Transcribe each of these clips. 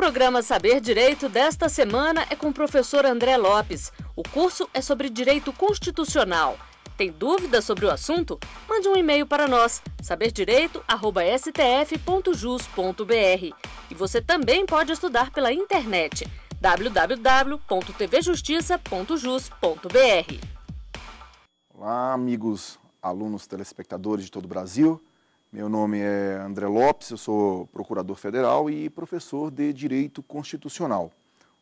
programa Saber Direito desta semana é com o professor André Lopes. O curso é sobre direito constitucional. Tem dúvidas sobre o assunto? Mande um e-mail para nós, saberdireito@stf.jus.br. E você também pode estudar pela internet www.tvjustiça.jus.br. Olá, amigos, alunos, telespectadores de todo o Brasil. Meu nome é André Lopes, eu sou procurador federal e professor de Direito Constitucional.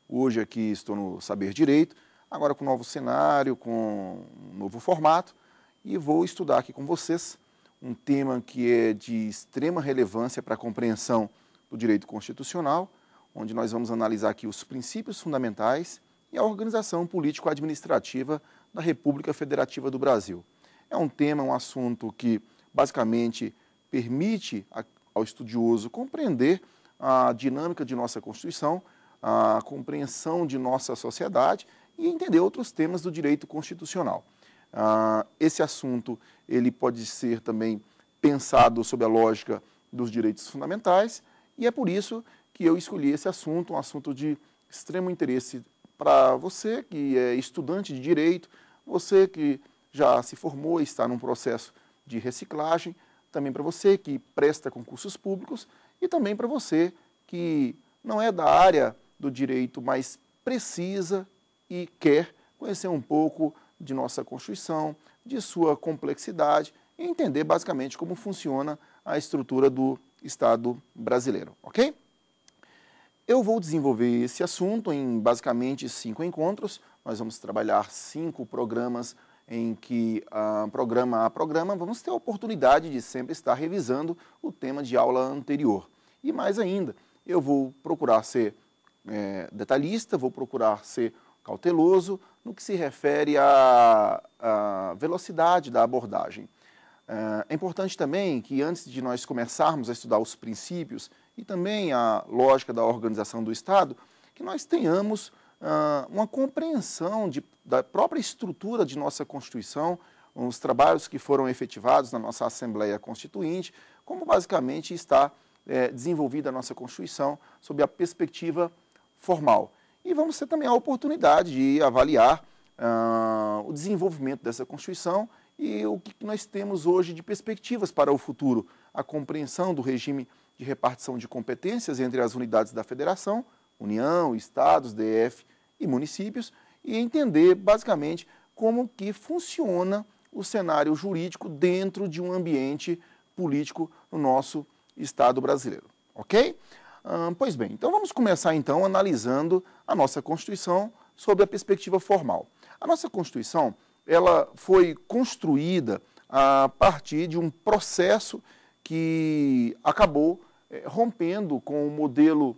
Hoje aqui estou no Saber Direito, agora com um novo cenário, com um novo formato, e vou estudar aqui com vocês um tema que é de extrema relevância para a compreensão do direito constitucional, onde nós vamos analisar aqui os princípios fundamentais e a organização político-administrativa da República Federativa do Brasil. É um tema, um assunto que basicamente permite ao estudioso compreender a dinâmica de nossa Constituição, a compreensão de nossa sociedade e entender outros temas do direito constitucional. Ah, esse assunto ele pode ser também pensado sob a lógica dos direitos fundamentais e é por isso que eu escolhi esse assunto, um assunto de extremo interesse para você que é estudante de direito, você que já se formou e está num processo de reciclagem, também para você que presta concursos públicos e também para você que não é da área do direito, mas precisa e quer conhecer um pouco de nossa Constituição, de sua complexidade e entender basicamente como funciona a estrutura do Estado brasileiro, ok? Eu vou desenvolver esse assunto em basicamente cinco encontros. Nós vamos trabalhar cinco programas em que, ah, programa a programa, vamos ter a oportunidade de sempre estar revisando o tema de aula anterior. E mais ainda, eu vou procurar ser é, detalhista, vou procurar ser cauteloso no que se refere à, à velocidade da abordagem. Eh, é importante também que, antes de nós começarmos a estudar os princípios e também a lógica da organização do Estado, que nós tenhamos ah, uma compreensão de, da própria estrutura de nossa Constituição, os trabalhos que foram efetivados na nossa Assembleia Constituinte, como basicamente está é, desenvolvida a nossa Constituição sob a perspectiva formal. E vamos ter também a oportunidade de avaliar ah, o desenvolvimento dessa Constituição e o que nós temos hoje de perspectivas para o futuro, a compreensão do regime de repartição de competências entre as unidades da federação, União, estados, DF e municípios, e entender basicamente como que funciona o cenário jurídico dentro de um ambiente político no nosso Estado brasileiro, ok? Hum, pois bem, então vamos começar então analisando a nossa Constituição sob a perspectiva formal. A nossa Constituição ela foi construída a partir de um processo que acabou eh, rompendo com o modelo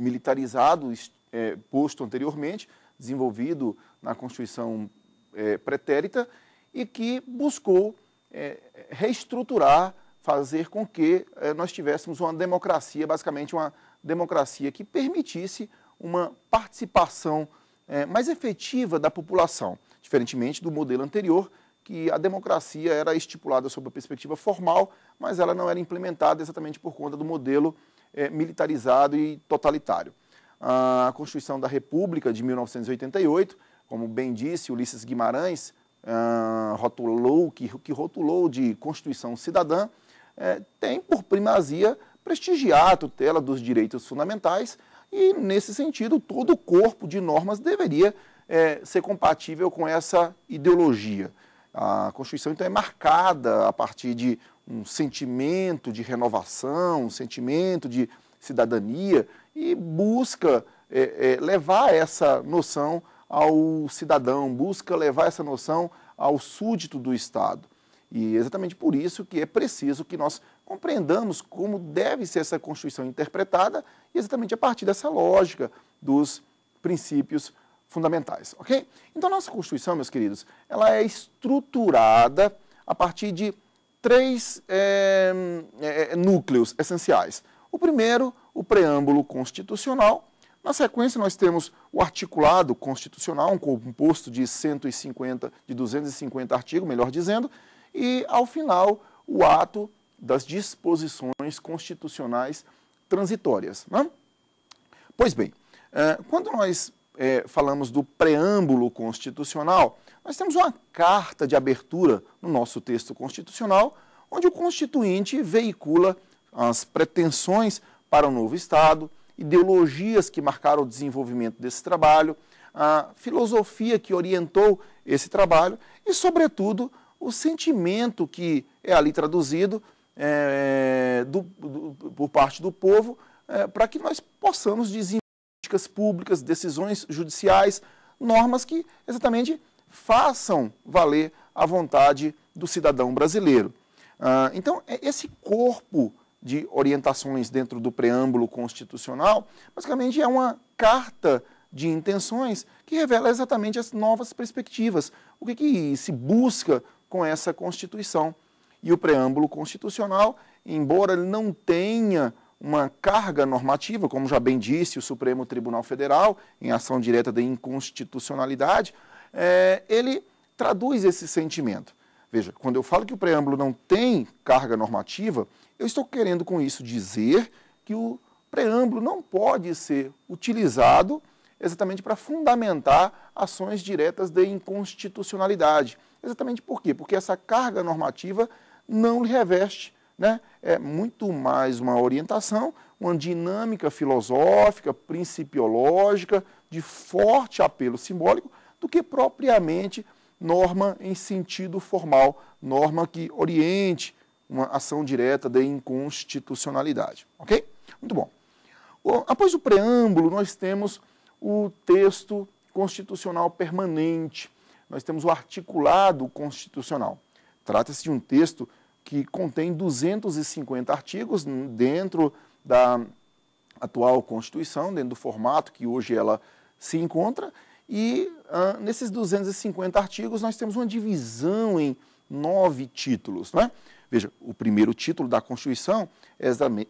militarizado é, posto anteriormente, desenvolvido na Constituição é, pretérita, e que buscou é, reestruturar, fazer com que é, nós tivéssemos uma democracia, basicamente uma democracia que permitisse uma participação é, mais efetiva da população, diferentemente do modelo anterior, que a democracia era estipulada sob a perspectiva formal, mas ela não era implementada exatamente por conta do modelo é, militarizado e totalitário. A Constituição da República de 1988, como bem disse Ulisses Guimarães, uh, rotulou, que, que rotulou de Constituição Cidadã, é, tem por primazia prestigiar a tutela dos direitos fundamentais e, nesse sentido, todo o corpo de normas deveria é, ser compatível com essa ideologia. A Constituição, então, é marcada a partir de um sentimento de renovação, um sentimento de cidadania e busca é, é, levar essa noção ao cidadão, busca levar essa noção ao súdito do Estado. E é exatamente por isso que é preciso que nós compreendamos como deve ser essa Constituição interpretada, e exatamente a partir dessa lógica dos princípios fundamentais, ok? Então, nossa Constituição, meus queridos, ela é estruturada a partir de três é, é, núcleos essenciais. O primeiro, o preâmbulo constitucional. Na sequência, nós temos o articulado constitucional, um composto de 150, de 250 artigos, melhor dizendo, e, ao final, o ato das disposições constitucionais transitórias. Né? Pois bem, quando nós falamos do preâmbulo constitucional, nós temos uma carta de abertura no nosso texto constitucional, onde o Constituinte veicula as pretensões para o novo Estado, ideologias que marcaram o desenvolvimento desse trabalho, a filosofia que orientou esse trabalho e, sobretudo, o sentimento que é ali traduzido é, do, do, por parte do povo é, para que nós possamos desenvolver políticas públicas, decisões judiciais, normas que exatamente façam valer a vontade do cidadão brasileiro. Ah, então, é esse corpo de orientações dentro do preâmbulo constitucional, basicamente é uma carta de intenções que revela exatamente as novas perspectivas, o que, que se busca com essa Constituição. E o preâmbulo constitucional, embora ele não tenha uma carga normativa, como já bem disse o Supremo Tribunal Federal, em ação direta de inconstitucionalidade, é, ele traduz esse sentimento. Veja, quando eu falo que o preâmbulo não tem carga normativa, eu estou querendo com isso dizer que o preâmbulo não pode ser utilizado exatamente para fundamentar ações diretas de inconstitucionalidade. Exatamente por quê? Porque essa carga normativa não lhe reveste. Né? É muito mais uma orientação, uma dinâmica filosófica, principiológica, de forte apelo simbólico, do que propriamente norma em sentido formal, norma que oriente uma ação direta de inconstitucionalidade. Ok? Muito bom. Após o preâmbulo, nós temos o texto constitucional permanente, nós temos o articulado constitucional. Trata-se de um texto que contém 250 artigos dentro da atual Constituição, dentro do formato que hoje ela se encontra, e ah, nesses 250 artigos nós temos uma divisão em nove títulos. Né? Veja, o primeiro título da Constituição é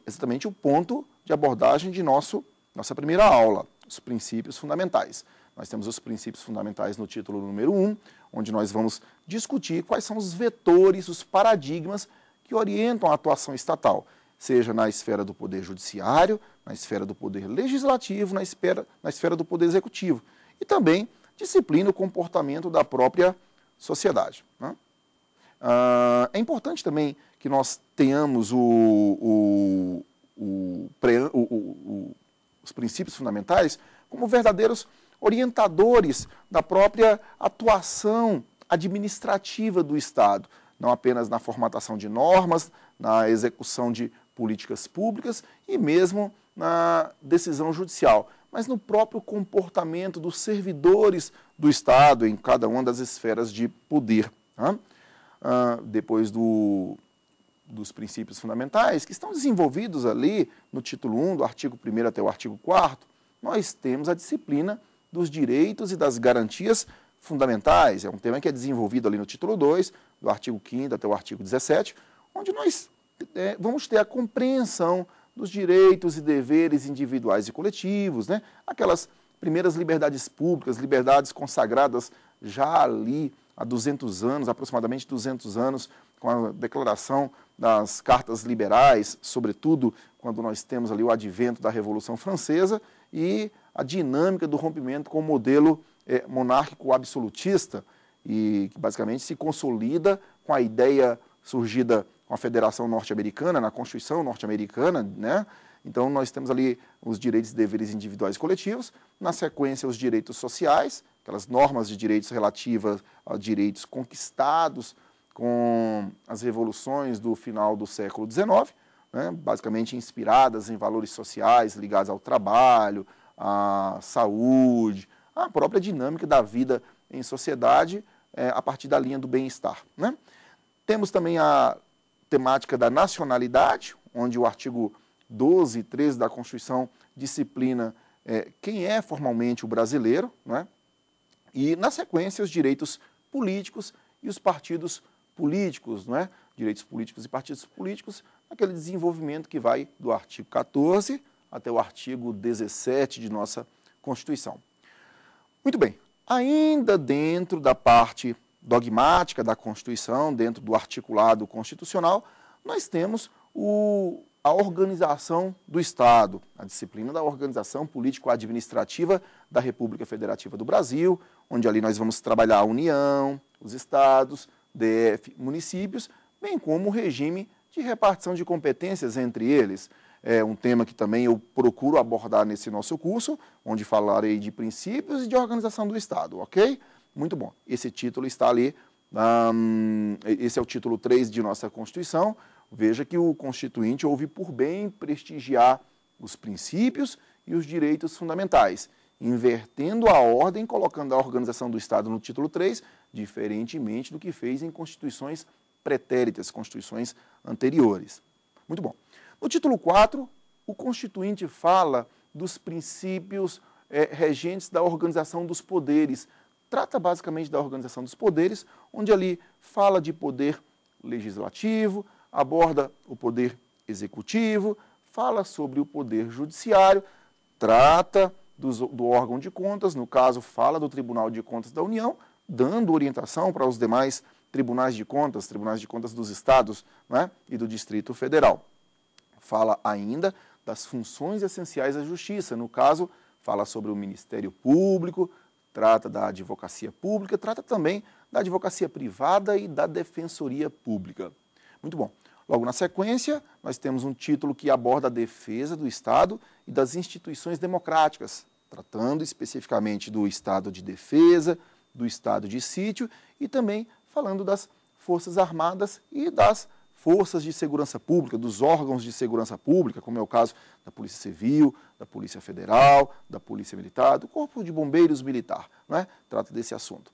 exatamente o ponto de abordagem de nosso, nossa primeira aula, os princípios fundamentais. Nós temos os princípios fundamentais no título número 1, um, onde nós vamos discutir quais são os vetores, os paradigmas que orientam a atuação estatal, seja na esfera do poder judiciário, na esfera do poder legislativo, na esfera, na esfera do poder executivo e também disciplina o comportamento da própria sociedade. Né? Ah, é importante também que nós tenhamos o, o, o, o, os princípios fundamentais como verdadeiros orientadores da própria atuação administrativa do Estado, não apenas na formatação de normas, na execução de políticas públicas e mesmo na decisão judicial mas no próprio comportamento dos servidores do Estado em cada uma das esferas de poder. Né? Ah, depois do, dos princípios fundamentais, que estão desenvolvidos ali no título 1, do artigo 1 até o artigo 4, nós temos a disciplina dos direitos e das garantias fundamentais. É um tema que é desenvolvido ali no título 2, do artigo 5 até o artigo 17, onde nós é, vamos ter a compreensão dos direitos e deveres individuais e coletivos, né? aquelas primeiras liberdades públicas, liberdades consagradas já ali há 200 anos, aproximadamente 200 anos, com a declaração das cartas liberais, sobretudo quando nós temos ali o advento da Revolução Francesa e a dinâmica do rompimento com o modelo é, monárquico absolutista e que basicamente se consolida com a ideia surgida com a Federação Norte-Americana, na Constituição Norte-Americana, né? Então, nós temos ali os direitos e deveres individuais e coletivos, na sequência, os direitos sociais, aquelas normas de direitos relativas a direitos conquistados com as revoluções do final do século XIX, né? basicamente inspiradas em valores sociais ligados ao trabalho, à saúde, à própria dinâmica da vida em sociedade é, a partir da linha do bem-estar. Né? Temos também a temática da nacionalidade, onde o artigo 12 e 13 da Constituição disciplina é, quem é formalmente o brasileiro, né? e, na sequência, os direitos políticos e os partidos políticos, é? direitos políticos e partidos políticos, aquele desenvolvimento que vai do artigo 14 até o artigo 17 de nossa Constituição. Muito bem, ainda dentro da parte dogmática da Constituição, dentro do articulado constitucional, nós temos o, a organização do Estado, a disciplina da organização político-administrativa da República Federativa do Brasil, onde ali nós vamos trabalhar a União, os Estados, DF, municípios, bem como o regime de repartição de competências entre eles. É um tema que também eu procuro abordar nesse nosso curso, onde falarei de princípios e de organização do Estado, ok? Muito bom. Esse título está ali, esse é o título 3 de nossa Constituição. Veja que o Constituinte houve por bem prestigiar os princípios e os direitos fundamentais, invertendo a ordem, colocando a organização do Estado no título 3, diferentemente do que fez em constituições pretéritas, constituições anteriores. Muito bom. No título 4, o Constituinte fala dos princípios é, regentes da organização dos poderes, trata basicamente da organização dos poderes, onde ali fala de poder legislativo, aborda o poder executivo, fala sobre o poder judiciário, trata do, do órgão de contas, no caso, fala do Tribunal de Contas da União, dando orientação para os demais tribunais de contas, tribunais de contas dos estados né, e do Distrito Federal. Fala ainda das funções essenciais da justiça, no caso, fala sobre o Ministério Público, trata da advocacia pública, trata também da advocacia privada e da defensoria pública. Muito bom. Logo na sequência, nós temos um título que aborda a defesa do Estado e das instituições democráticas, tratando especificamente do Estado de defesa, do Estado de sítio e também falando das Forças Armadas e das forças de segurança pública, dos órgãos de segurança pública, como é o caso da Polícia Civil, da Polícia Federal, da Polícia Militar, do Corpo de Bombeiros Militar. É? Trata desse assunto.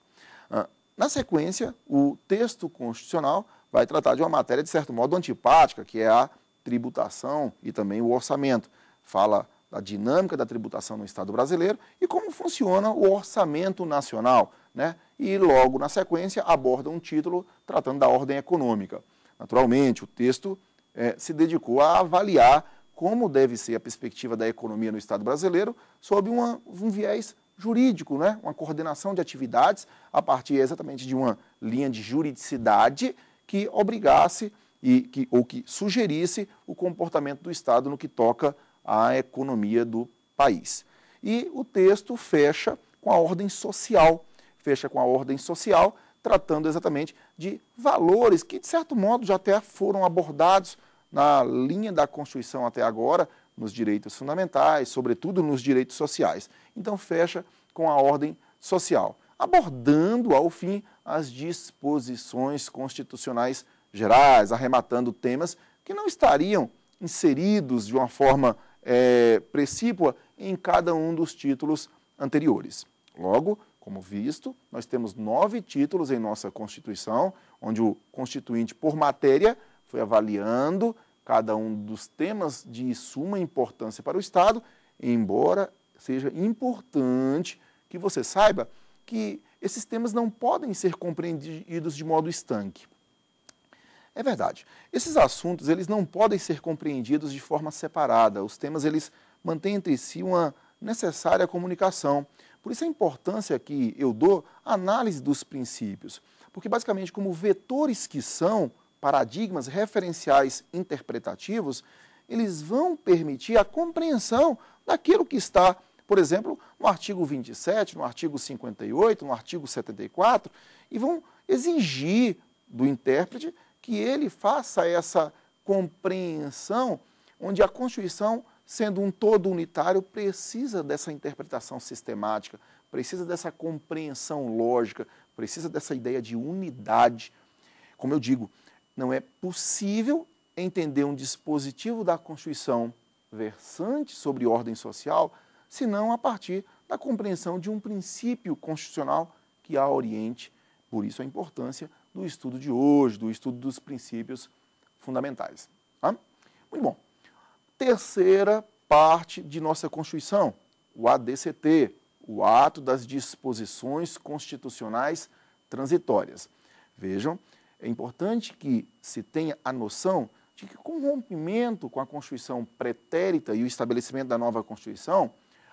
Ah, na sequência, o texto constitucional vai tratar de uma matéria, de certo modo, antipática, que é a tributação e também o orçamento. Fala da dinâmica da tributação no Estado brasileiro e como funciona o orçamento nacional. Né? E logo na sequência aborda um título tratando da ordem econômica. Naturalmente, o texto é, se dedicou a avaliar como deve ser a perspectiva da economia no Estado brasileiro sob uma, um viés jurídico, né? uma coordenação de atividades a partir exatamente de uma linha de juridicidade que obrigasse e que, ou que sugerisse o comportamento do Estado no que toca à economia do país. E o texto fecha com a ordem social, fecha com a ordem social tratando exatamente de valores que, de certo modo, já até foram abordados na linha da Constituição até agora, nos direitos fundamentais, sobretudo nos direitos sociais. Então, fecha com a ordem social, abordando, ao fim, as disposições constitucionais gerais, arrematando temas que não estariam inseridos de uma forma é, precípua em cada um dos títulos anteriores. Logo, como visto, nós temos nove títulos em nossa Constituição, onde o Constituinte, por matéria, foi avaliando cada um dos temas de suma importância para o Estado, embora seja importante que você saiba que esses temas não podem ser compreendidos de modo estanque. É verdade. Esses assuntos, eles não podem ser compreendidos de forma separada. Os temas, eles mantêm entre si uma necessária comunicação. Por isso a importância que eu dou à análise dos princípios, porque basicamente como vetores que são paradigmas referenciais interpretativos, eles vão permitir a compreensão daquilo que está, por exemplo, no artigo 27, no artigo 58, no artigo 74, e vão exigir do intérprete que ele faça essa compreensão onde a Constituição sendo um todo unitário, precisa dessa interpretação sistemática, precisa dessa compreensão lógica, precisa dessa ideia de unidade. Como eu digo, não é possível entender um dispositivo da Constituição versante sobre ordem social senão a partir da compreensão de um princípio constitucional que a oriente. Por isso a importância do estudo de hoje, do estudo dos princípios fundamentais. Tá? Muito bom terceira parte de nossa Constituição, o ADCT, o Ato das Disposições Constitucionais Transitórias. Vejam, é importante que se tenha a noção de que, com o rompimento com a Constituição pretérita e o estabelecimento da nova Constituição,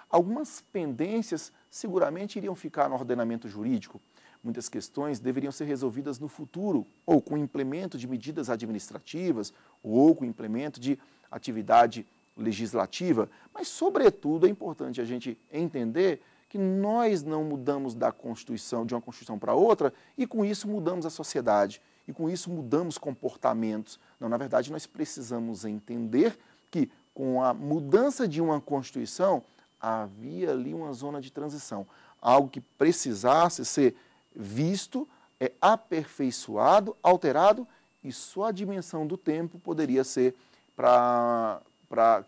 algumas pendências seguramente iriam ficar no ordenamento jurídico. Muitas questões deveriam ser resolvidas no futuro, ou com o implemento de medidas administrativas, ou com o implemento de atividade legislativa, mas, sobretudo, é importante a gente entender que nós não mudamos da Constituição, de uma Constituição para outra, e com isso mudamos a sociedade, e com isso mudamos comportamentos. Não, na verdade, nós precisamos entender que, com a mudança de uma Constituição, havia ali uma zona de transição, algo que precisasse ser visto, é, aperfeiçoado, alterado, e só a dimensão do tempo poderia ser para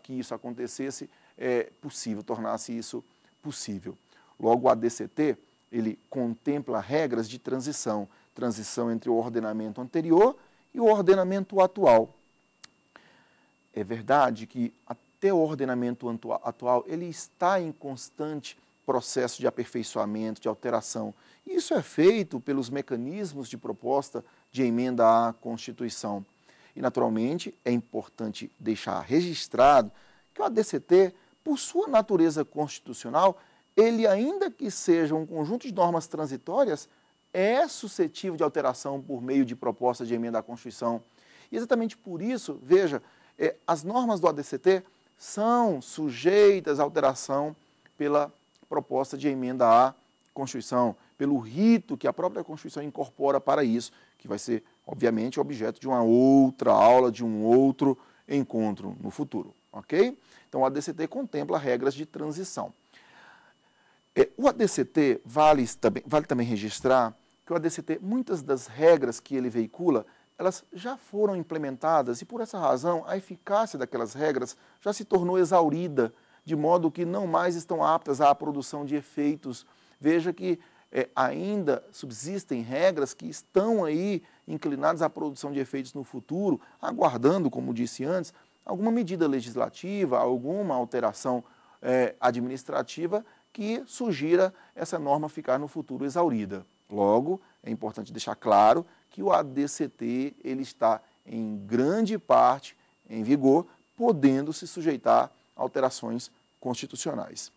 que isso acontecesse, é possível, tornasse isso possível. Logo, o ADCT, ele contempla regras de transição, transição entre o ordenamento anterior e o ordenamento atual. É verdade que até o ordenamento atual, ele está em constante processo de aperfeiçoamento, de alteração. Isso é feito pelos mecanismos de proposta de emenda à Constituição. E, naturalmente, é importante deixar registrado que o ADCT, por sua natureza constitucional, ele, ainda que seja um conjunto de normas transitórias, é suscetível de alteração por meio de proposta de emenda à Constituição. E exatamente por isso, veja, eh, as normas do ADCT são sujeitas à alteração pela proposta de emenda à Constituição, pelo rito que a própria Constituição incorpora para isso, que vai ser obviamente, objeto de uma outra aula, de um outro encontro no futuro, ok? Então, o ADCT contempla regras de transição. É, o ADCT vale também, vale também registrar que o ADCT, muitas das regras que ele veicula, elas já foram implementadas e, por essa razão, a eficácia daquelas regras já se tornou exaurida, de modo que não mais estão aptas à produção de efeitos. Veja que é, ainda subsistem regras que estão aí inclinados à produção de efeitos no futuro, aguardando, como disse antes, alguma medida legislativa, alguma alteração é, administrativa que sugira essa norma ficar no futuro exaurida. Logo, é importante deixar claro que o ADCT ele está em grande parte em vigor, podendo se sujeitar a alterações constitucionais.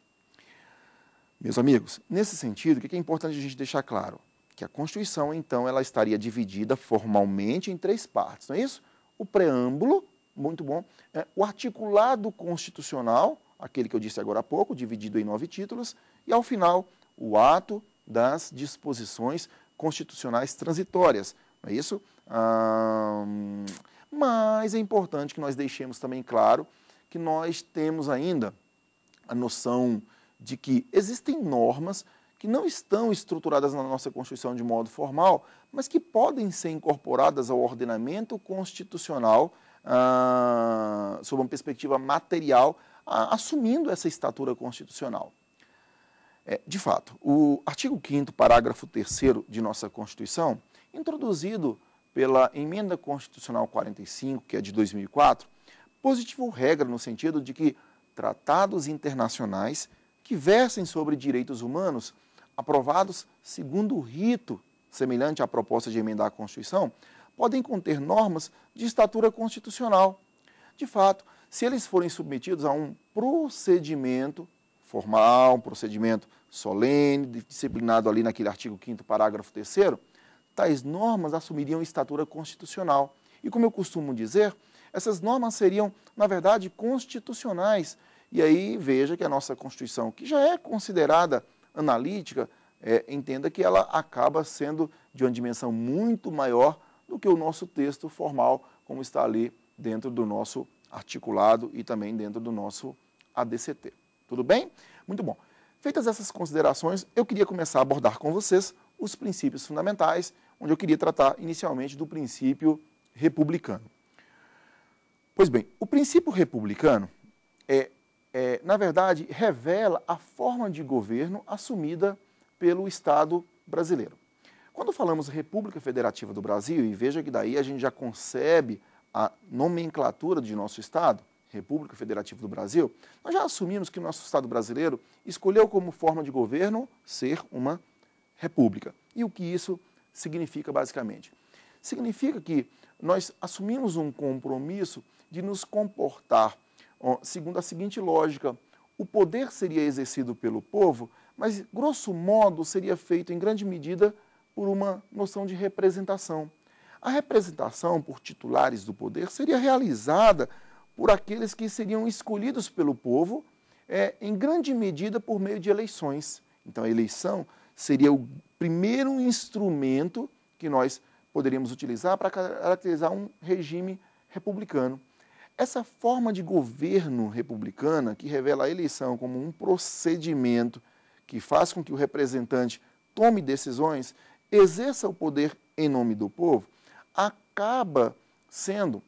Meus amigos, nesse sentido, o que é importante a gente deixar claro? que a Constituição, então, ela estaria dividida formalmente em três partes, não é isso? O preâmbulo, muito bom, é, o articulado constitucional, aquele que eu disse agora há pouco, dividido em nove títulos, e ao final, o ato das disposições constitucionais transitórias, não é isso? mas é importante que nós deixemos também claro que nós temos ainda a noção de que existem normas que não estão estruturadas na nossa Constituição de modo formal, mas que podem ser incorporadas ao ordenamento constitucional ah, sob uma perspectiva material, ah, assumindo essa estatura constitucional. É, de fato, o artigo 5 parágrafo 3 de nossa Constituição, introduzido pela Emenda Constitucional 45, que é de 2004, positivo regra no sentido de que tratados internacionais que versem sobre direitos humanos aprovados segundo o rito semelhante à proposta de emendar a Constituição, podem conter normas de estatura constitucional. De fato, se eles forem submetidos a um procedimento formal, um procedimento solene, disciplinado ali naquele artigo 5 parágrafo 3 tais normas assumiriam estatura constitucional. E como eu costumo dizer, essas normas seriam, na verdade, constitucionais. E aí veja que a nossa Constituição, que já é considerada analítica, é, entenda que ela acaba sendo de uma dimensão muito maior do que o nosso texto formal, como está ali dentro do nosso articulado e também dentro do nosso ADCT. Tudo bem? Muito bom. Feitas essas considerações, eu queria começar a abordar com vocês os princípios fundamentais, onde eu queria tratar inicialmente do princípio republicano. Pois bem, o princípio republicano é é, na verdade, revela a forma de governo assumida pelo Estado brasileiro. Quando falamos República Federativa do Brasil, e veja que daí a gente já concebe a nomenclatura de nosso Estado, República Federativa do Brasil, nós já assumimos que o nosso Estado brasileiro escolheu como forma de governo ser uma república. E o que isso significa basicamente? Significa que nós assumimos um compromisso de nos comportar segundo a seguinte lógica: o poder seria exercido pelo povo, mas grosso modo seria feito em grande medida por uma noção de representação. A representação por titulares do poder seria realizada por aqueles que seriam escolhidos pelo povo, é, em grande medida por meio de eleições. Então, a eleição seria o primeiro instrumento que nós poderíamos utilizar para caracterizar um regime republicano. Essa forma de governo republicana, que revela a eleição como um procedimento que faz com que o representante tome decisões, exerça o poder em nome do povo, acaba sendo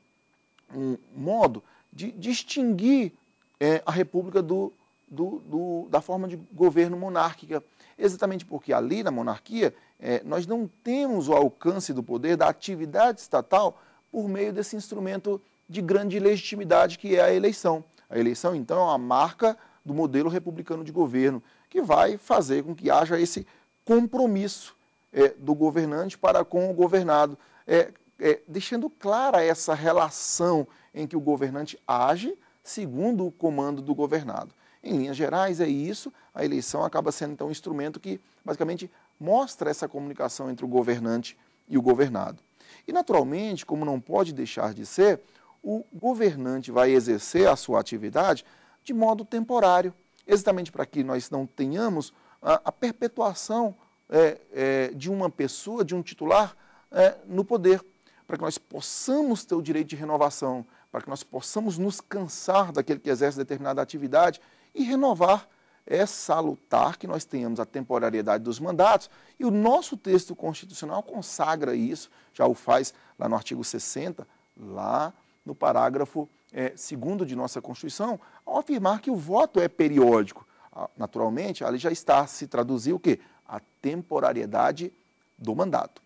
um modo de distinguir é, a república do, do, do, da forma de governo monárquica. Exatamente porque ali na monarquia é, nós não temos o alcance do poder da atividade estatal por meio desse instrumento de grande legitimidade que é a eleição. A eleição, então, é uma marca do modelo republicano de governo, que vai fazer com que haja esse compromisso é, do governante para com o governado, é, é, deixando clara essa relação em que o governante age segundo o comando do governado. Em linhas gerais, é isso. A eleição acaba sendo então um instrumento que basicamente mostra essa comunicação entre o governante e o governado. E naturalmente, como não pode deixar de ser, o governante vai exercer a sua atividade de modo temporário, exatamente para que nós não tenhamos a, a perpetuação é, é, de uma pessoa, de um titular é, no poder, para que nós possamos ter o direito de renovação, para que nós possamos nos cansar daquele que exerce determinada atividade e renovar. É salutar que nós tenhamos a temporariedade dos mandatos e o nosso texto constitucional consagra isso, já o faz lá no artigo 60, lá no parágrafo é, segundo de nossa Constituição, ao afirmar que o voto é periódico. Ah, naturalmente, ali já está se traduzir o quê? A temporariedade do mandato.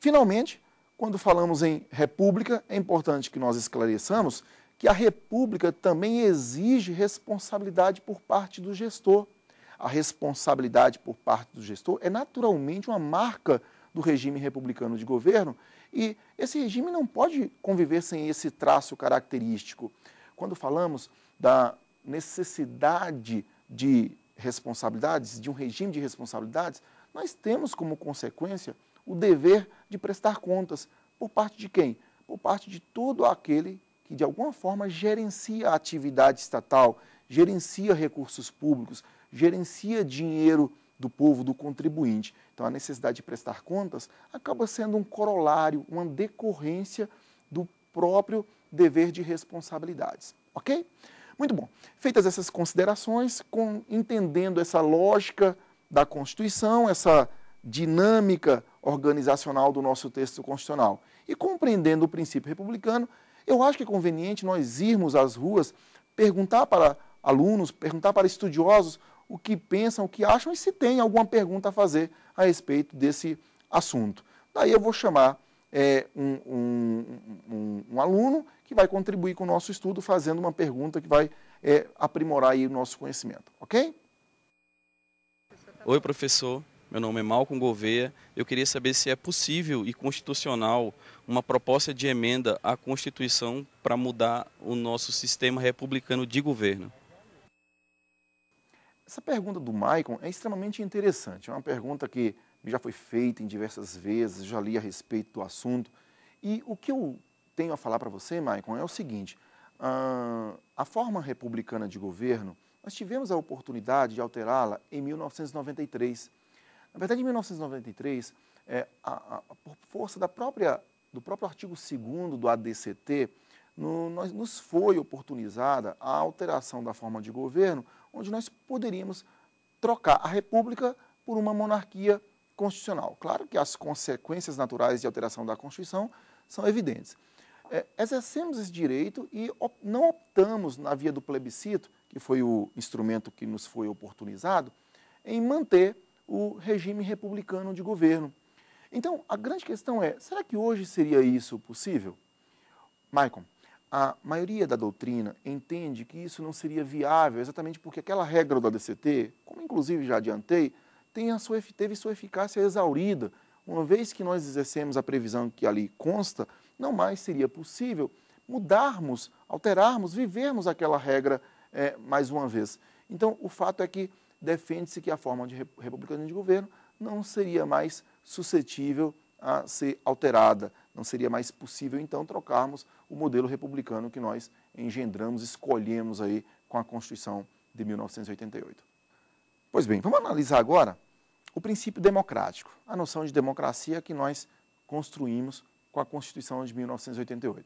Finalmente, quando falamos em república, é importante que nós esclareçamos que a república também exige responsabilidade por parte do gestor. A responsabilidade por parte do gestor é naturalmente uma marca do regime republicano de governo e esse regime não pode conviver sem esse traço característico. Quando falamos da necessidade de responsabilidades, de um regime de responsabilidades, nós temos como consequência o dever de prestar contas. Por parte de quem? Por parte de todo aquele que, de alguma forma, gerencia a atividade estatal, gerencia recursos públicos, gerencia dinheiro do povo, do contribuinte. Então, a necessidade de prestar contas acaba sendo um corolário, uma decorrência do próprio dever de responsabilidades. Ok? Muito bom. Feitas essas considerações, com, entendendo essa lógica da Constituição, essa dinâmica organizacional do nosso texto constitucional e compreendendo o princípio republicano, eu acho que é conveniente nós irmos às ruas perguntar para alunos, perguntar para estudiosos o que pensam, o que acham e se tem alguma pergunta a fazer a respeito desse assunto. Daí eu vou chamar é, um, um, um, um, aluno que vai contribuir com o nosso estudo fazendo uma pergunta que vai é, aprimorar aí o nosso conhecimento, ok? Oi, professor. Meu nome é Malcom Gouveia. Eu queria saber se é possível e constitucional uma proposta de emenda à Constituição para mudar o nosso sistema republicano de governo. Essa pergunta do Maicon é extremamente interessante. É uma pergunta que já foi feita em diversas vezes, já li a respeito do assunto. E o que eu tenho a falar para você, Maicon, é o seguinte: a forma republicana de governo, nós tivemos a oportunidade de alterá-la em 1993. Na verdade, em 1993, é, por força da própria, do próprio artigo 2 do ADCT, nós, nos foi oportunizada a alteração da forma de governo, onde nós poderíamos trocar a República por uma monarquia constitucional. Claro que as consequências naturais de alteração da Constituição são evidentes. É, exercemos esse direito e op não optamos na via do plebiscito, que foi o instrumento que nos foi oportunizado, em manter o regime republicano de governo. Então, a grande questão é: será que hoje seria isso possível? Maicon a maioria da doutrina entende que isso não seria viável, exatamente porque aquela regra do ADCT, como inclusive já adiantei, sua, teve sua eficácia exaurida. Uma vez que nós exercemos a previsão que ali consta, não mais seria possível mudarmos, alterarmos, vivermos aquela regra é, mais uma vez. Então, o fato é que defende-se que a forma de republicana de governo não seria mais suscetível a ser alterada não seria mais possível então trocarmos o modelo republicano que nós engendramos, escolhemos aí com a Constituição de 1988. Pois bem, vamos analisar agora o princípio democrático, a noção de democracia que nós construímos com a Constituição de 1988.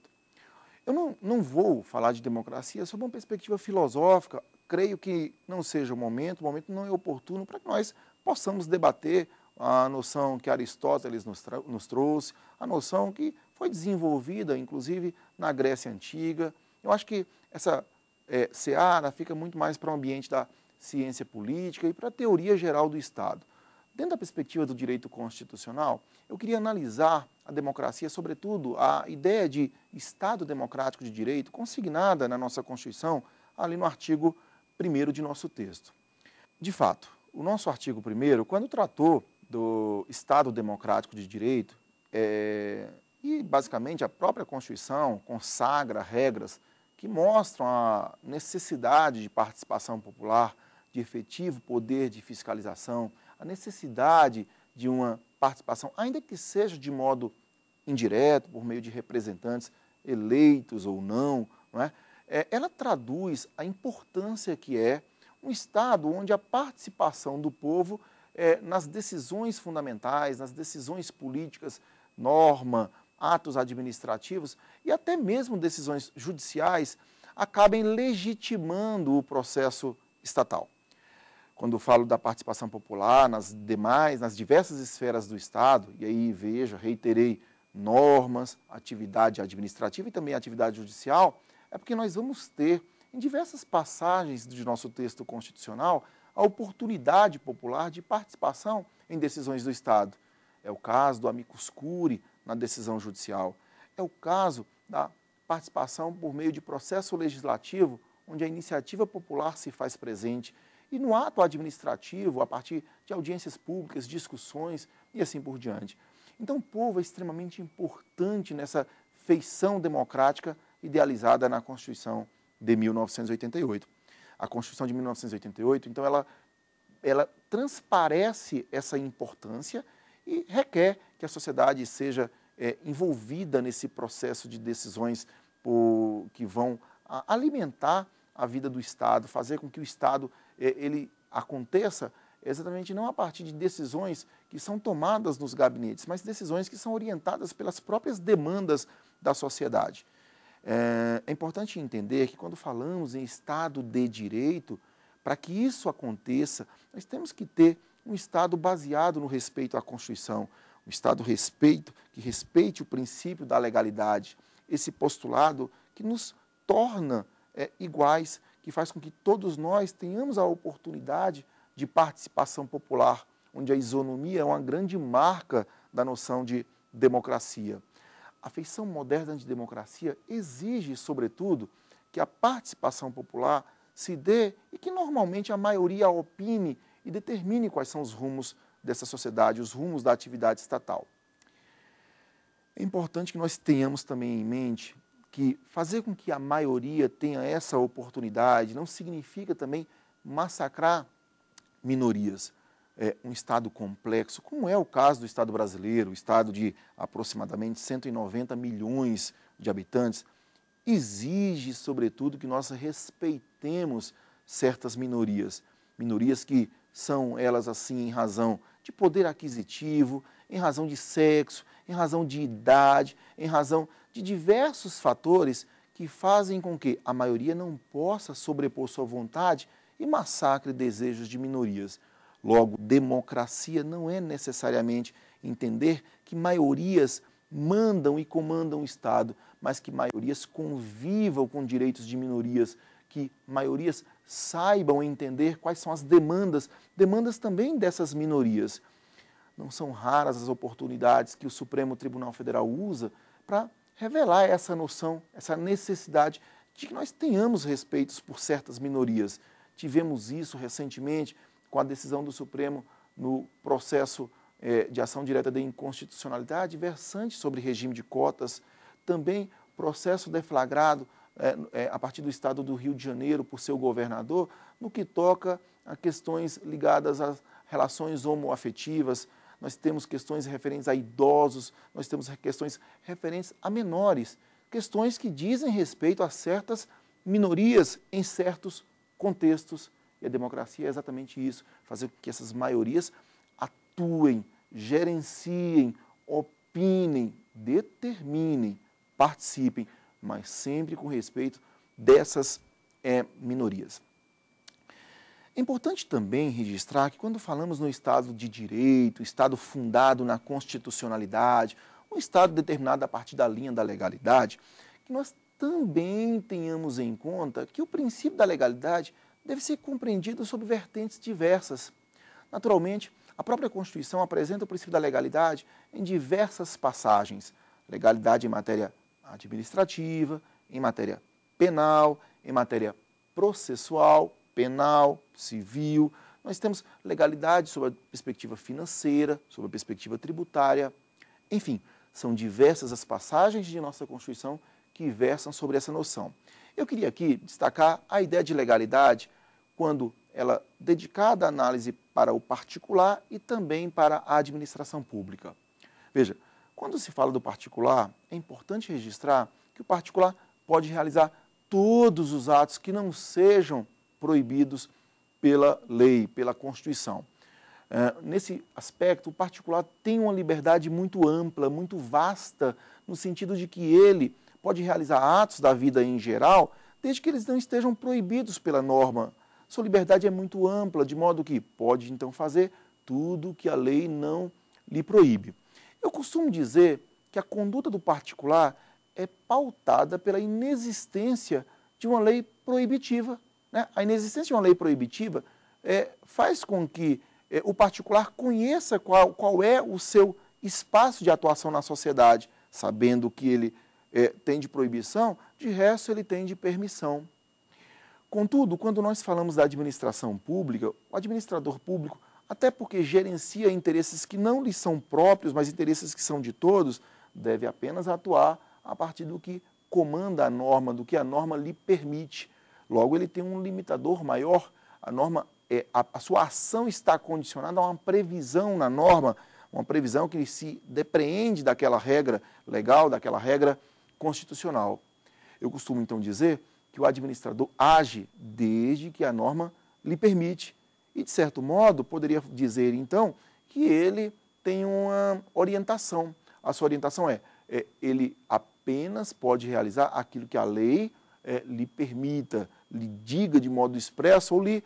Eu não, não vou falar de democracia sob uma perspectiva filosófica, creio que não seja o momento, o momento não é oportuno para que nós possamos debater a noção que Aristóteles nos, nos trouxe, a noção que foi desenvolvida, inclusive, na Grécia Antiga. Eu acho que essa é, seara fica muito mais para o ambiente da ciência política e para a teoria geral do Estado. Dentro da perspectiva do direito constitucional, eu queria analisar a democracia, sobretudo a ideia de Estado democrático de direito, consignada na nossa Constituição, ali no artigo 1 de nosso texto. De fato, o nosso artigo 1, quando tratou do Estado Democrático de Direito, é, e basicamente a própria Constituição consagra regras que mostram a necessidade de participação popular, de efetivo poder de fiscalização, a necessidade de uma participação, ainda que seja de modo indireto, por meio de representantes eleitos ou não, não é? É, ela traduz a importância que é um Estado onde a participação do povo é, nas decisões fundamentais, nas decisões políticas, norma, atos administrativos e até mesmo decisões judiciais, acabem legitimando o processo estatal. Quando falo da participação popular nas demais, nas diversas esferas do Estado, e aí veja, reiterei, normas, atividade administrativa e também atividade judicial, é porque nós vamos ter, em diversas passagens de nosso texto constitucional, a oportunidade popular de participação em decisões do Estado. É o caso do amicus curi na decisão judicial. É o caso da participação por meio de processo legislativo, onde a iniciativa popular se faz presente. E no ato administrativo, a partir de audiências públicas, discussões e assim por diante. Então, o povo é extremamente importante nessa feição democrática idealizada na Constituição de 1988 a Constituição de 1988, então ela, ela transparece essa importância e requer que a sociedade seja é, envolvida nesse processo de decisões por, que vão a, alimentar a vida do Estado, fazer com que o Estado é, ele aconteça exatamente não a partir de decisões que são tomadas nos gabinetes, mas decisões que são orientadas pelas próprias demandas da sociedade. É, é, importante entender que quando falamos em Estado de direito, para que isso aconteça, nós temos que ter um Estado baseado no respeito à Constituição, um Estado respeito, que respeite o princípio da legalidade, esse postulado que nos torna é, iguais, que faz com que todos nós tenhamos a oportunidade de participação popular, onde a isonomia é uma grande marca da noção de democracia. A feição moderna de democracia exige, sobretudo, que a participação popular se dê e que normalmente a maioria opine e determine quais são os rumos dessa sociedade, os rumos da atividade estatal. É importante que nós tenhamos também em mente que fazer com que a maioria tenha essa oportunidade não significa também massacrar minorias é, um Estado complexo, como é o caso do Estado brasileiro, o Estado de aproximadamente 190 milhões de habitantes, exige, sobretudo, que nós respeitemos certas minorias. Minorias que são elas assim em razão de poder aquisitivo, em razão de sexo, em razão de idade, em razão de diversos fatores que fazem com que a maioria não possa sobrepor sua vontade e massacre desejos de minorias. Logo, democracia não é necessariamente entender que maiorias mandam e comandam o Estado, mas que maiorias convivam com direitos de minorias, que maiorias saibam entender quais são as demandas, demandas também dessas minorias. Não são raras as oportunidades que o Supremo Tribunal Federal usa para revelar essa noção, essa necessidade de que nós tenhamos respeitos por certas minorias. Tivemos isso recentemente com a decisão do Supremo no processo é, de ação direta de inconstitucionalidade, versante sobre regime de cotas, também processo deflagrado é, é, a partir do Estado do Rio de Janeiro por seu governador, no que toca a questões ligadas às relações homoafetivas, nós temos questões referentes a idosos, nós temos questões referentes a menores, questões que dizem respeito a certas minorias em certos contextos e a democracia é exatamente isso: fazer com que essas maiorias atuem, gerenciem, opinem, determinem, participem, mas sempre com respeito dessas é, minorias. É importante também registrar que quando falamos no Estado de Direito, Estado fundado na constitucionalidade, um Estado determinado a partir da linha da legalidade, que nós também tenhamos em conta que o princípio da legalidade deve ser compreendido sob vertentes diversas. Naturalmente, a própria Constituição apresenta o princípio da legalidade em diversas passagens: legalidade em matéria administrativa, em matéria penal, em matéria processual, penal, civil. Nós temos legalidade sob a perspectiva financeira, sob a perspectiva tributária. Enfim, são diversas as passagens de nossa Constituição que versam sobre essa noção. Eu queria aqui destacar a ideia de legalidade quando ela dedicada à análise para o particular e também para a administração pública. Veja, quando se fala do particular, é importante registrar que o particular pode realizar todos os atos que não sejam proibidos pela lei, pela Constituição. Uh, nesse aspecto, o particular tem uma liberdade muito ampla, muito vasta, no sentido de que ele pode realizar atos da vida em geral, desde que eles não estejam proibidos pela norma sua liberdade é muito ampla, de modo que pode então fazer tudo que a lei não lhe proíbe. Eu costumo dizer que a conduta do particular é pautada pela inexistência de uma lei proibitiva. Né? A inexistência de uma lei proibitiva é, faz com que é, o particular conheça qual, qual é o seu espaço de atuação na sociedade, sabendo que ele é, tem de proibição, de resto ele tem de permissão. Contudo, quando nós falamos da administração pública, o administrador público, até porque gerencia interesses que não lhe são próprios, mas interesses que são de todos, deve apenas atuar a partir do que comanda a norma, do que a norma lhe permite. Logo, ele tem um limitador maior. A norma é, a, a sua ação está condicionada a uma previsão na norma, uma previsão que se depreende daquela regra legal, daquela regra constitucional. Eu costumo então dizer que o administrador age desde que a norma lhe permite. E, de certo modo, poderia dizer, então, que ele tem uma orientação. A sua orientação é, é ele apenas pode realizar aquilo que a lei é, lhe permita, lhe diga de modo expresso ou lhe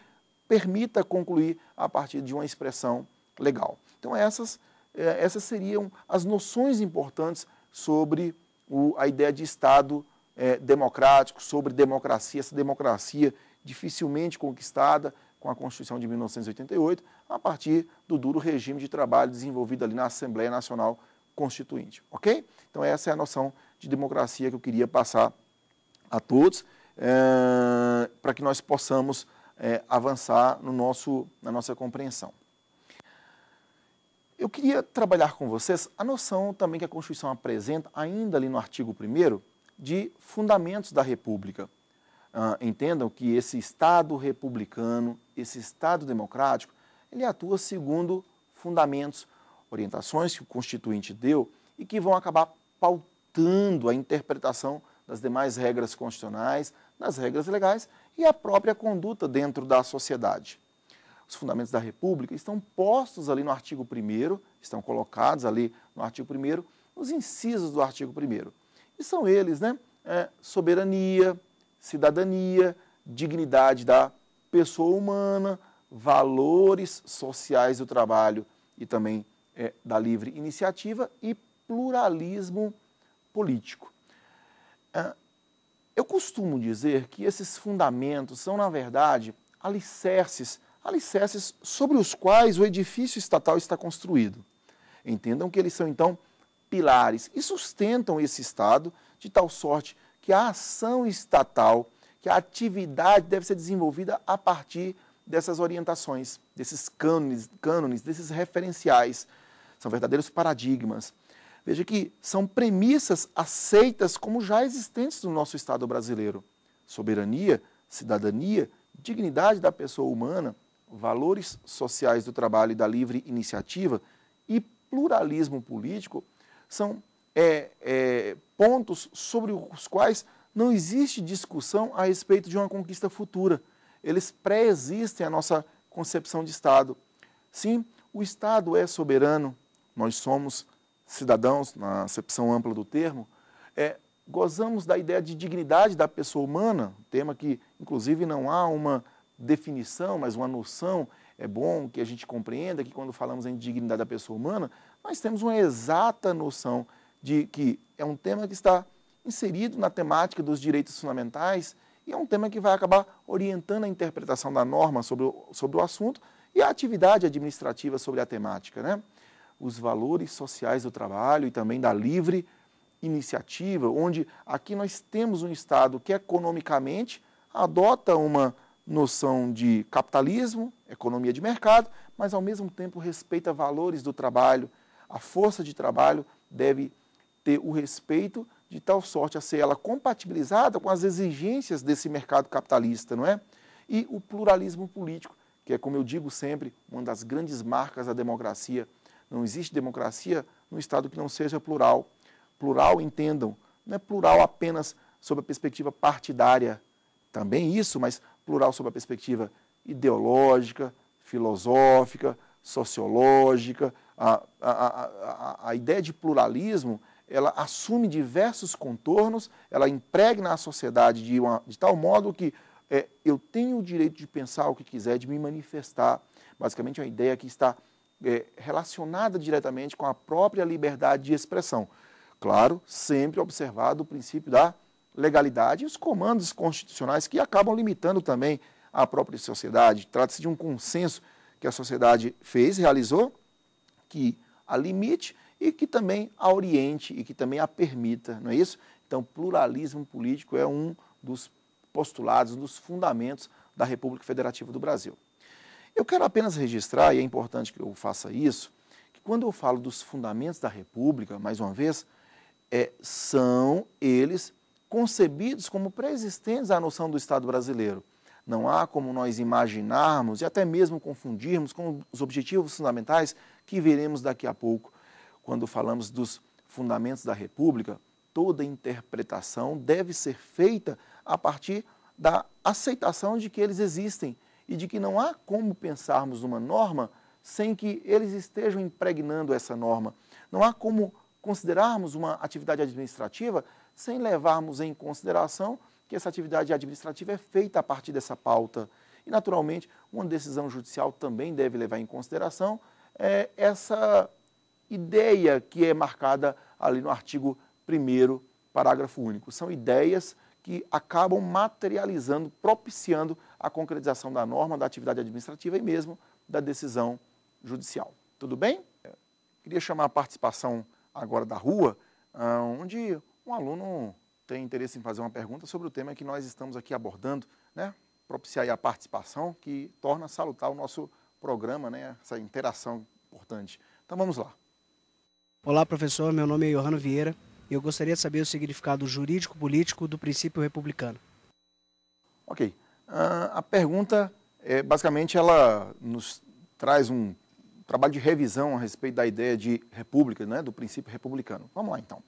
permita concluir a partir de uma expressão legal. Então, essas, é, essas seriam as noções importantes sobre o, a ideia de Estado é, democrático, sobre democracia, essa democracia dificilmente conquistada com a Constituição de 1988, a partir do duro regime de trabalho desenvolvido ali na Assembleia Nacional Constituinte, ok? Então essa é a noção de democracia que eu queria passar a todos, é, para que nós possamos é, avançar no nosso, na nossa compreensão. Eu queria trabalhar com vocês a noção também que a Constituição apresenta, ainda ali no artigo 1 de fundamentos da República. Ah, entendam que esse Estado republicano, esse Estado democrático, ele atua segundo fundamentos, orientações que o Constituinte deu e que vão acabar pautando a interpretação das demais regras constitucionais, das regras legais e a própria conduta dentro da sociedade. Os fundamentos da República estão postos ali no artigo 1, estão colocados ali no artigo 1, nos incisos do artigo 1. E são eles, né? É, soberania, cidadania, dignidade da pessoa humana, valores sociais do trabalho e também é, da livre iniciativa e pluralismo político. É, eu costumo dizer que esses fundamentos são, na verdade, alicerces, alicerces sobre os quais o edifício estatal está construído. Entendam que eles são, então, pilares e sustentam esse Estado de tal sorte que a ação estatal, que a atividade deve ser desenvolvida a partir dessas orientações, desses cânones, cânones desses referenciais. São verdadeiros paradigmas. Veja que são premissas aceitas como já existentes no nosso Estado brasileiro. Soberania, cidadania, dignidade da pessoa humana, valores sociais do trabalho e da livre iniciativa e pluralismo político são é, é, pontos sobre os quais não existe discussão a respeito de uma conquista futura. Eles pré-existem à nossa concepção de Estado. Sim, o Estado é soberano, nós somos cidadãos, na acepção ampla do termo, é, gozamos da ideia de dignidade da pessoa humana, tema que, inclusive, não há uma definição, mas uma noção. É bom que a gente compreenda que, quando falamos em dignidade da pessoa humana, nós temos uma exata noção de que é um tema que está inserido na temática dos direitos fundamentais e é um tema que vai acabar orientando a interpretação da norma sobre o, sobre o assunto e a atividade administrativa sobre a temática. Né? Os valores sociais do trabalho e também da livre iniciativa, onde aqui nós temos um Estado que economicamente adota uma noção de capitalismo, economia de mercado, mas ao mesmo tempo respeita valores do trabalho, a força de trabalho deve ter o respeito de tal sorte a ser ela compatibilizada com as exigências desse mercado capitalista, não é? E o pluralismo político, que é, como eu digo sempre, uma das grandes marcas da democracia. Não existe democracia num Estado que não seja plural. Plural, entendam, não é plural apenas sob a perspectiva partidária, também isso, mas plural sob a perspectiva ideológica, filosófica, sociológica, a, a, a, a ideia de pluralismo ela assume diversos contornos, ela impregna a sociedade de, uma, de tal modo que é, eu tenho o direito de pensar o que quiser, de me manifestar. Basicamente, é uma ideia que está é, relacionada diretamente com a própria liberdade de expressão. Claro, sempre observado o princípio da legalidade e os comandos constitucionais que acabam limitando também a própria sociedade. Trata-se de um consenso que a sociedade fez, realizou que a limite e que também a oriente e que também a permita, não é isso? Então, pluralismo político é um dos postulados, um dos fundamentos da República Federativa do Brasil. Eu quero apenas registrar, e é importante que eu faça isso, que quando eu falo dos fundamentos da República, mais uma vez, é, são eles concebidos como pré-existentes à noção do Estado brasileiro. Não há como nós imaginarmos e até mesmo confundirmos com os objetivos fundamentais que veremos daqui a pouco, quando falamos dos fundamentos da República, toda interpretação deve ser feita a partir da aceitação de que eles existem e de que não há como pensarmos numa norma sem que eles estejam impregnando essa norma. Não há como considerarmos uma atividade administrativa sem levarmos em consideração que essa atividade administrativa é feita a partir dessa pauta. E, naturalmente, uma decisão judicial também deve levar em consideração é, essa ideia que é marcada ali no artigo 1, parágrafo único. São ideias que acabam materializando, propiciando a concretização da norma, da atividade administrativa e mesmo da decisão judicial. Tudo bem? Queria chamar a participação agora da rua, ah, onde um aluno tem interesse em fazer uma pergunta sobre o tema que nós estamos aqui abordando, né? propiciar a participação que torna salutar o nosso programa, né, essa interação importante. Então vamos lá. Olá, professor. Meu nome é Johano Vieira e eu gostaria de saber o significado jurídico-político do princípio republicano. Ok. Uh, a pergunta, é, basicamente, ela nos traz um trabalho de revisão a respeito da ideia de república, né, do princípio republicano. Vamos lá, então.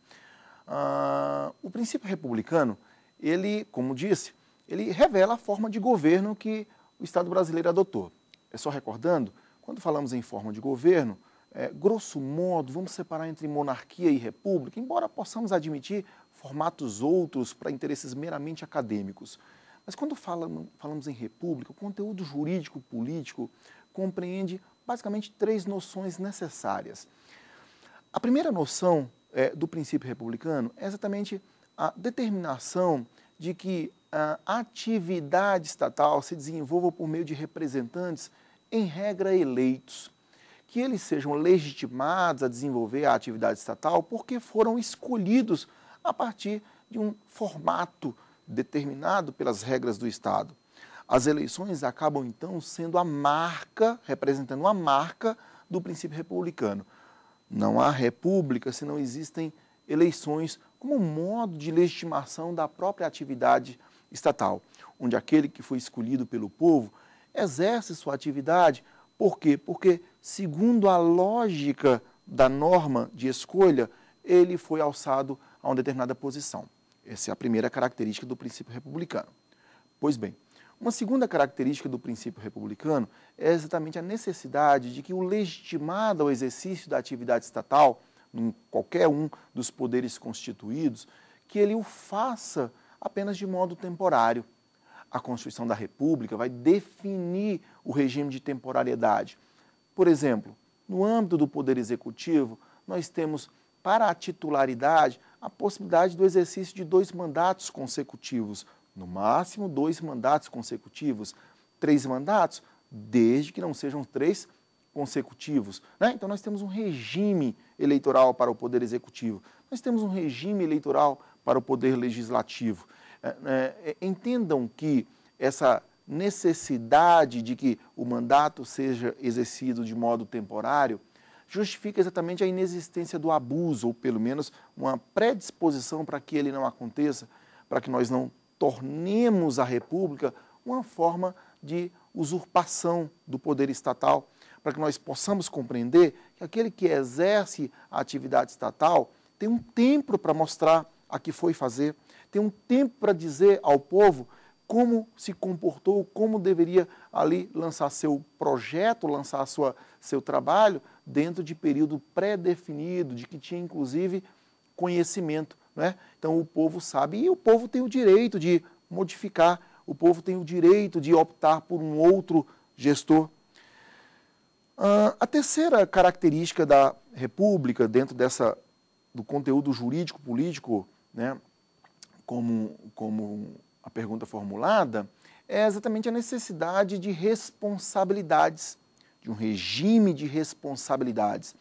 Uh, o princípio republicano, ele, como disse, ele revela a forma de governo que o Estado brasileiro adotou. É só recordando, quando falamos em forma de governo, é, grosso modo, vamos separar entre monarquia e república, embora possamos admitir formatos outros para interesses meramente acadêmicos. Mas quando falamos em república, o conteúdo jurídico político compreende basicamente três noções necessárias. A primeira noção é, do princípio republicano é exatamente a determinação de que a atividade estatal se desenvolva por meio de representantes, em regra eleitos, que eles sejam legitimados a desenvolver a atividade estatal porque foram escolhidos a partir de um formato determinado pelas regras do Estado. As eleições acabam então sendo a marca, representando a marca do princípio republicano. Não há república se não existem eleições como modo de legitimação da própria atividade estatal estatal, onde aquele que foi escolhido pelo povo exerce sua atividade. Por quê? Porque, segundo a lógica da norma de escolha, ele foi alçado a uma determinada posição. Essa é a primeira característica do princípio republicano. Pois bem, uma segunda característica do princípio republicano é exatamente a necessidade de que o legitimado ao exercício da atividade estatal, em qualquer um dos poderes constituídos, que ele o faça apenas de modo temporário. A Constituição da República vai definir o regime de temporariedade. Por exemplo, no âmbito do Poder Executivo, nós temos para a titularidade a possibilidade do exercício de dois mandatos consecutivos, no máximo dois mandatos consecutivos, três mandatos, desde que não sejam três consecutivos. Né? Então, nós temos um regime eleitoral para o Poder Executivo, nós temos um regime eleitoral para o Poder Legislativo. É, é, é, entendam que essa necessidade de que o mandato seja exercido de modo temporário justifica exatamente a inexistência do abuso, ou pelo menos uma predisposição para que ele não aconteça, para que nós não tornemos a República uma forma de usurpação do poder estatal, para que nós possamos compreender que aquele que exerce a atividade estatal tem um tempo para mostrar a que foi fazer, tem um tempo para dizer ao povo como se comportou, como deveria ali lançar seu projeto, lançar sua, seu trabalho, dentro de período pré-definido, de que tinha inclusive conhecimento. Né? Então o povo sabe e o povo tem o direito de modificar, o povo tem o direito de optar por um outro gestor. Uh, a terceira característica da República, dentro dessa do conteúdo jurídico político né, como, como a pergunta formulada, é exatamente a necessidade de responsabilidades, de um regime de responsabilidades.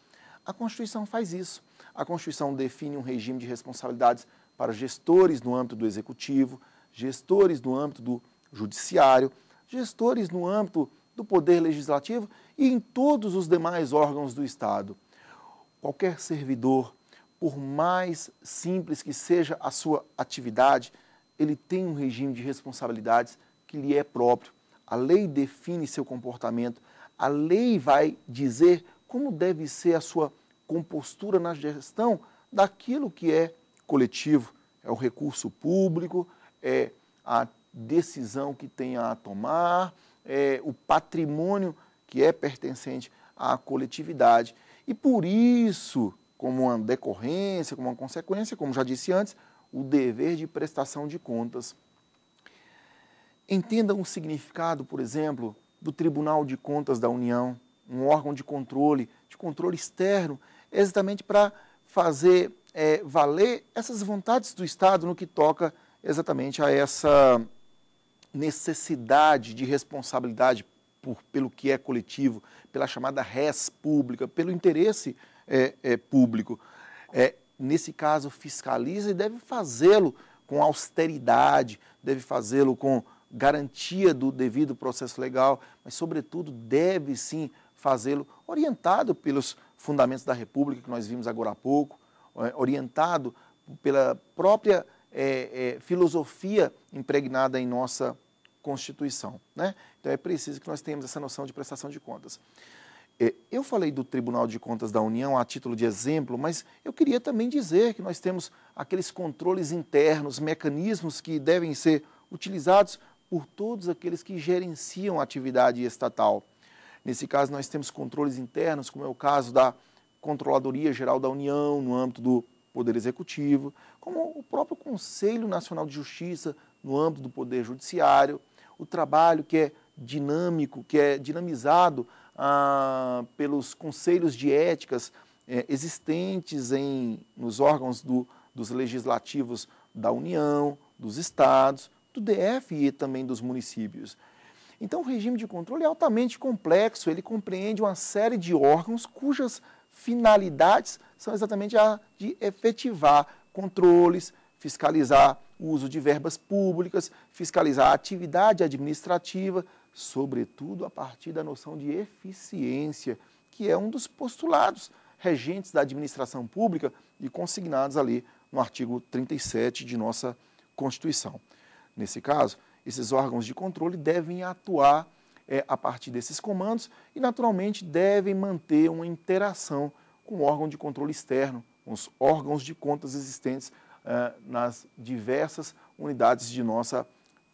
A Constituição faz isso. A Constituição define um regime de responsabilidades para gestores no âmbito do executivo, gestores no âmbito do judiciário, gestores no âmbito do poder legislativo e em todos os demais órgãos do Estado. Qualquer servidor por mais simples que seja a sua atividade, ele tem um regime de responsabilidades que lhe é próprio. A lei define seu comportamento, a lei vai dizer como deve ser a sua compostura na gestão daquilo que é coletivo, é o recurso público, é a decisão que tem a tomar, é o patrimônio que é pertencente à coletividade. E por isso como uma decorrência, como uma consequência, como já disse antes, o dever de prestação de contas. Entendam o significado, por exemplo, do Tribunal de Contas da União, um órgão de controle, de controle externo, exatamente para fazer é, valer essas vontades do Estado no que toca exatamente a essa necessidade de responsabilidade por, pelo que é coletivo, pela chamada res pública, pelo interesse é, é, público. É, nesse caso, fiscaliza e deve fazê-lo com austeridade, deve fazê-lo com garantia do devido processo legal, mas, sobretudo, deve sim fazê-lo orientado pelos fundamentos da República, que nós vimos agora há pouco, é, orientado pela própria é, é, filosofia impregnada em nossa Constituição. Né? Então, é preciso que nós tenhamos essa noção de prestação de contas. É, eu falei do Tribunal de Contas da União a título de exemplo, mas eu queria também dizer que nós temos aqueles controles internos, mecanismos que devem ser utilizados por todos aqueles que gerenciam a atividade estatal. Nesse caso, nós temos controles internos, como é o caso da Controladoria Geral da União, no âmbito do Poder Executivo, como o próprio Conselho Nacional de Justiça, no âmbito do Poder Judiciário, o trabalho que é dinâmico, que é dinamizado ah, pelos conselhos de éticas eh, existentes em, nos órgãos do, dos legislativos da União, dos estados, do DF e também dos municípios. Então, o regime de controle é altamente complexo, ele compreende uma série de órgãos cujas finalidades são exatamente a de efetivar controles, fiscalizar o uso de verbas públicas, fiscalizar a atividade administrativa, sobretudo a partir da noção de eficiência, que é um dos postulados regentes da administração pública e consignados ali no artigo 37 de nossa Constituição. Nesse caso, esses órgãos de controle devem atuar é, a partir desses comandos e, naturalmente, devem manter uma interação com o órgão de controle externo, com os órgãos de contas existentes eh, nas diversas unidades de nossa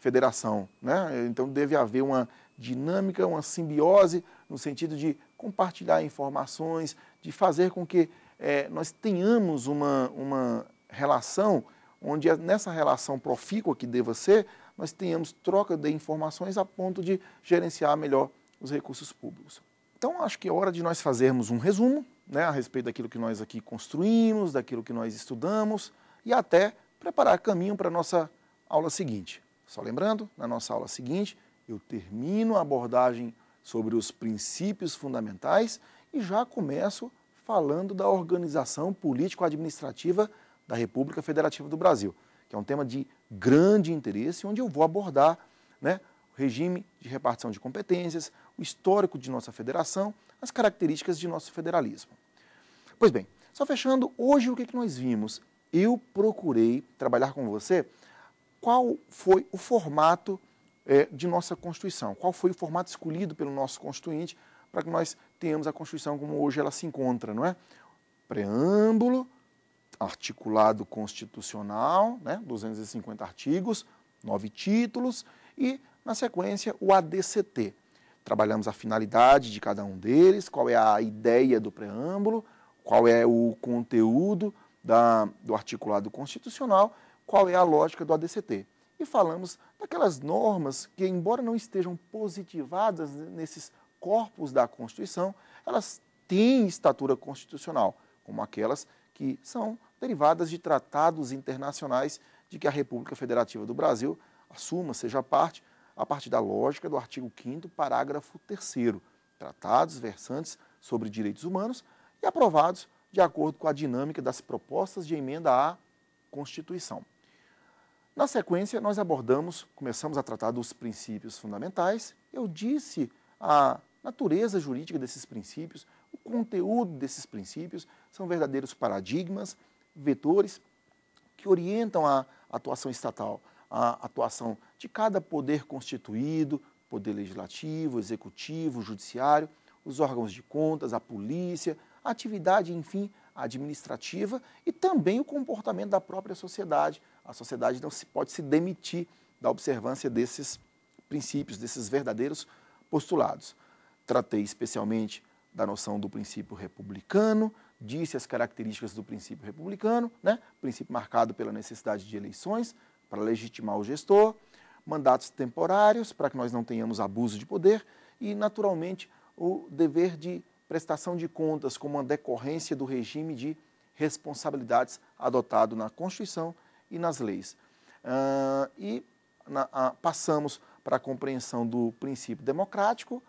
federação. Né? Então deve haver uma dinâmica, uma simbiose, no sentido de compartilhar informações, de fazer com que é, nós tenhamos uma, uma relação onde é nessa relação profícua que deva ser, nós tenhamos troca de informações a ponto de gerenciar melhor os recursos públicos. Então, acho que é hora de nós fazermos um resumo né, a respeito daquilo que nós aqui construímos, daquilo que nós estudamos e até preparar caminho para a nossa aula seguinte. Só lembrando, na nossa aula seguinte, eu termino a abordagem sobre os princípios fundamentais e já começo falando da organização político-administrativa da República Federativa do Brasil, que é um tema de grande interesse, onde eu vou abordar né, o regime de repartição de competências, o histórico de nossa federação, as características de nosso federalismo. Pois bem, só fechando, hoje o que, é que nós vimos? Eu procurei trabalhar com você qual foi o formato é, de nossa Constituição, qual foi o formato escolhido pelo nosso Constituinte para que nós tenhamos a Constituição como hoje ela se encontra, não é? Preâmbulo, articulado constitucional, né, 250 artigos, nove títulos e, na sequência, o ADCT. Trabalhamos a finalidade de cada um deles, qual é a ideia do preâmbulo, qual é o conteúdo da, do articulado constitucional qual é a lógica do ADCT. E falamos daquelas normas que, embora não estejam positivadas nesses corpos da Constituição, elas têm estatura constitucional, como aquelas que são derivadas de tratados internacionais de que a República Federativa do Brasil assuma, seja parte, a partir da lógica do artigo 5 parágrafo 3 tratados versantes sobre direitos humanos e aprovados de acordo com a dinâmica das propostas de emenda à Constituição. Na sequência, nós abordamos, começamos a tratar dos princípios fundamentais. Eu disse a natureza jurídica desses princípios, o conteúdo desses princípios, são verdadeiros paradigmas, vetores que orientam a atuação estatal, a atuação de cada poder constituído, poder legislativo, executivo, judiciário, os órgãos de contas, a polícia, a atividade, enfim, administrativa e também o comportamento da própria sociedade, a sociedade não se pode se demitir da observância desses princípios, desses verdadeiros postulados. Tratei especialmente da noção do princípio republicano, disse as características do princípio republicano, né? princípio marcado pela necessidade de eleições para legitimar o gestor, mandatos temporários para que nós não tenhamos abuso de poder e, naturalmente, o dever de prestação de contas como uma decorrência do regime de responsabilidades adotado na Constituição e nas leis. Uh, e na, passamos para a compreensão do princípio democrático,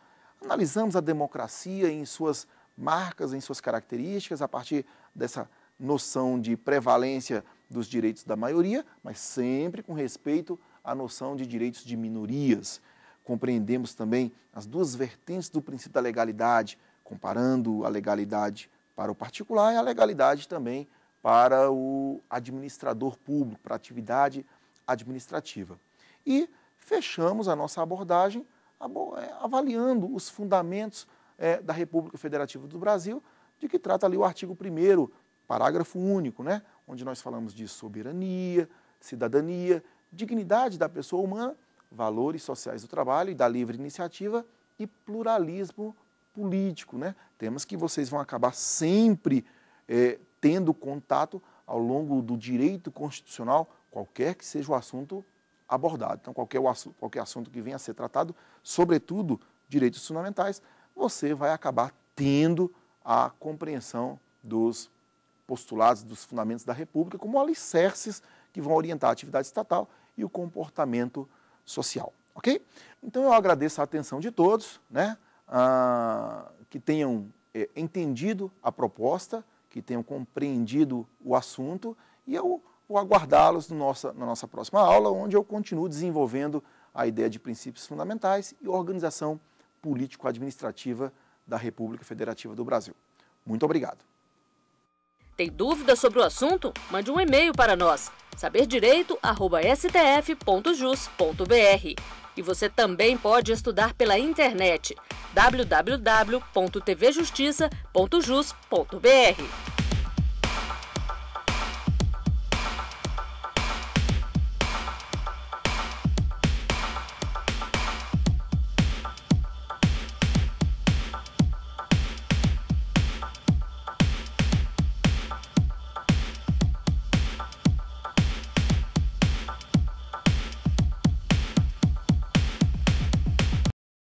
analisamos a democracia em suas marcas, em suas características, a partir dessa noção de prevalência dos direitos da maioria, mas sempre com respeito à noção de direitos de minorias. Compreendemos também as duas vertentes do princípio da legalidade, comparando a legalidade para o particular e a legalidade também para para o administrador público, para a atividade administrativa. E fechamos a nossa abordagem é, avaliando os fundamentos é, da República Federativa do Brasil, de que trata ali o artigo 1 parágrafo único, né, onde nós falamos de soberania, cidadania, dignidade da pessoa humana, valores sociais do trabalho e da livre iniciativa e pluralismo político, né? Temas que vocês vão acabar sempre é, tendo contato ao longo do direito constitucional, qualquer que seja o assunto abordado. Então, qualquer, qualquer assunto que venha a ser tratado, sobretudo direitos fundamentais, você vai acabar tendo a compreensão dos postulados, dos fundamentos da República, como alicerces que vão orientar a atividade estatal e o comportamento social. Ok? Então, eu agradeço a atenção de todos, né? Ah, que tenham é, entendido a proposta que tenham compreendido o assunto e eu vou aguardá-los no na nossa próxima aula, onde eu continuo desenvolvendo a ideia de princípios fundamentais e organização político-administrativa da República Federativa do Brasil. Muito obrigado. Tem dúvida sobre o assunto? Mande um e-mail para nós, saberdireito.stf.jus.br. E você também pode estudar pela internet www.tvjustiça.jus.br.